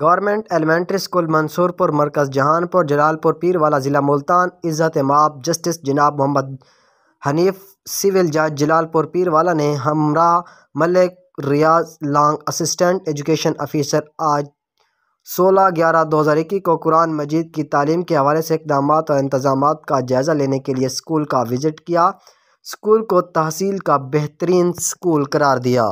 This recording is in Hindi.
गवर्नमेंट एलिमेंट्री स्कूल मंसूरपुर मरकज़ जहानपुर जलालपुर पीर वाला ज़िला मुल्तान इज़्ज़त माप जस्टिस जनाब मोहम्मद हनीफ सिविल जज जलालपुर पीर वाला ने हमरा मलिक रियाज लांग असिस्टेंट एजुकेशन अफीसर आज सोलह ग्यारह दो हज़ार इक्कीस को कुरान मजीद की तालीम के हवाले से इकदाम और इंतजाम का जायज़ा लेने के लिए स्कूल का विज़िट किया स्कूल को तहसील का बेहतरीन स्कूल करार दिया